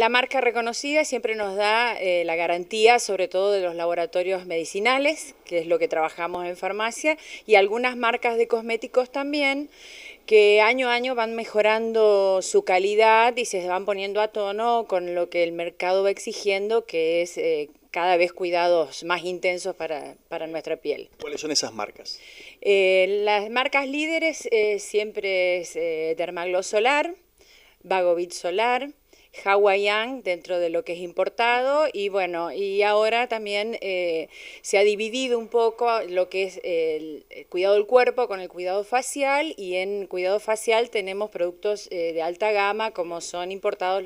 La marca reconocida siempre nos da eh, la garantía, sobre todo de los laboratorios medicinales, que es lo que trabajamos en farmacia, y algunas marcas de cosméticos también, que año a año van mejorando su calidad y se van poniendo a tono con lo que el mercado va exigiendo, que es eh, cada vez cuidados más intensos para, nuestra piel. ¿Cuáles son esas marcas? Eh, las marcas líderes siempre es Dermaglow Solar, Solar, Hawaiian dentro de lo que es importado y bueno, y ahora también eh, se ha dividido un poco lo que es el, eh, cuidado del cuerpo con el cuidado facial y en cuidado facial tenemos productos eh, de alta gama como son importados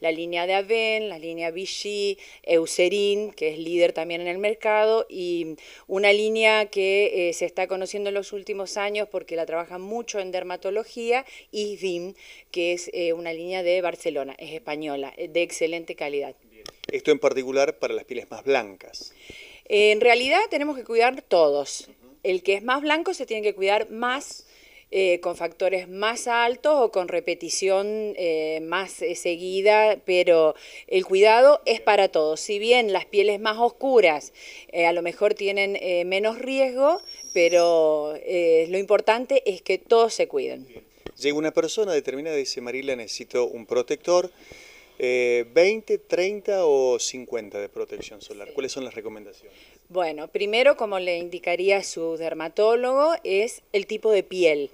la línea de Aven, la línea Vichy, Eucerin, que es líder también en el mercado y una línea que se está conociendo en los últimos años porque la trabaja mucho en dermatología y VIM, que es una línea de Barcelona española, eh, de excelente calidad. Esto en particular para las pieles más blancas. En realidad tenemos que cuidar todos. El que es más blanco se tiene que cuidar más eh, con factores más altos o con repetición eh, más seguida, pero el cuidado es para todos. Si bien las pieles más oscuras a lo mejor tienen menos riesgo, pero lo importante es que todos se cuiden. Llega una persona determinada y dice, Marila, necesito un protector, 20, eh, 30 o 50 de protección solar. ¿Cuáles son las recomendaciones? Bueno, primero, como le indicaría su dermatólogo, es el tipo de piel,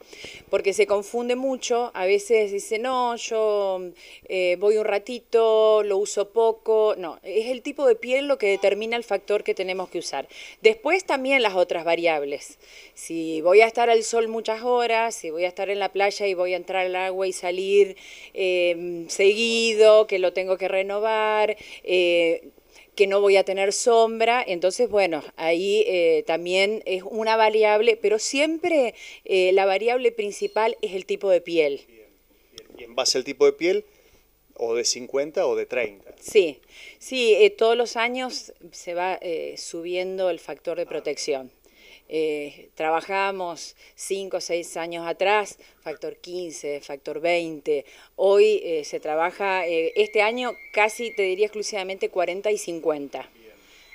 porque se confunde mucho, a veces dice, no, yo eh, voy un ratito, lo uso poco, no, es el tipo de piel lo que determina el factor que tenemos que usar. Después también las otras variables, si voy a estar al sol muchas horas, si voy a estar en la playa y voy a entrar al agua y salir eh, seguido, que lo tengo que renovar, eh, que no voy a tener sombra. Entonces, bueno, ahí eh, también es una variable, pero siempre eh, la variable principal es el tipo de piel. Bien, Y en base al tipo de piel, o de 50 o de 30. Sí, sí, eh, todos los años se va subiendo el factor de ah, protección eh, trabajamos 5 o 6 años atrás, factor 15, factor 20. Hoy eh, se trabaja, eh, este año casi te diría exclusivamente 40 y 50.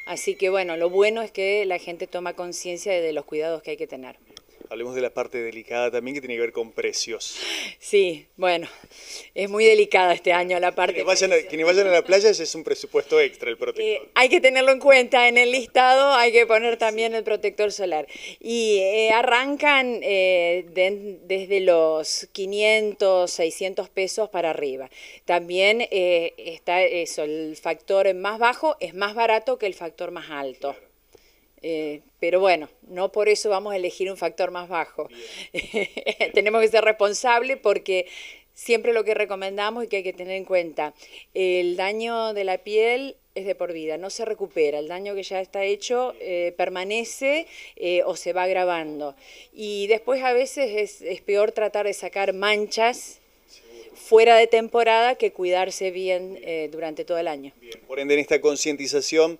Así que bueno, lo bueno es que la gente toma conciencia de los cuidados que hay que tener. Hablemos de la parte delicada también que tiene que ver con precios. Sí, bueno, es muy delicada este año la parte... Quienes vayan, vayan a la playa es un presupuesto extra el protector. Eh, hay que tenerlo en cuenta, en el listado hay que poner también el protector solar. Y eh, arrancan eh, desde los 500, 600 pesos para arriba. También está eso, el factor más bajo es más barato que el factor más alto. Eh, pero bueno, no por eso vamos a elegir un factor más bajo. Tenemos que ser responsables porque siempre lo que recomendamos y que hay que tener en cuenta, el daño de la piel es de por vida, no se recupera, el daño que ya está hecho eh, permanece eh, o se va agravando. Y después a veces es, peor tratar de sacar manchas fuera de temporada que cuidarse bien durante todo el año. Por ende, en esta concientización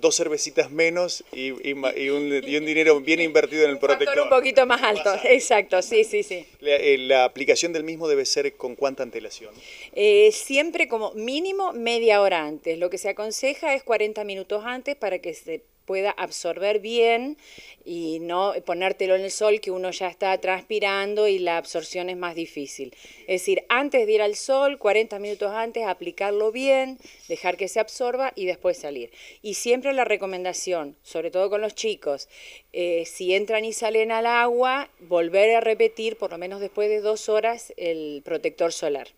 dos cervecitas menos y, un, dinero bien invertido en el protector. un poquito más alto, exacto, sí, sí, sí. Eh, la, aplicación del mismo debe ser con cuánta antelación? Eh, siempre como mínimo media hora antes. Lo que se aconseja es 40 minutos antes para que se pueda absorber bien y no ponértelo en el sol que uno ya está transpirando y la absorción es más difícil. Es decir, antes de ir al sol, 40 minutos antes, aplicarlo bien, dejar que se absorba y después salir. Y siempre la recomendación, sobre todo con los chicos, eh, si entran y salen al agua, volver a repetir por lo menos después de dos horas el protector solar.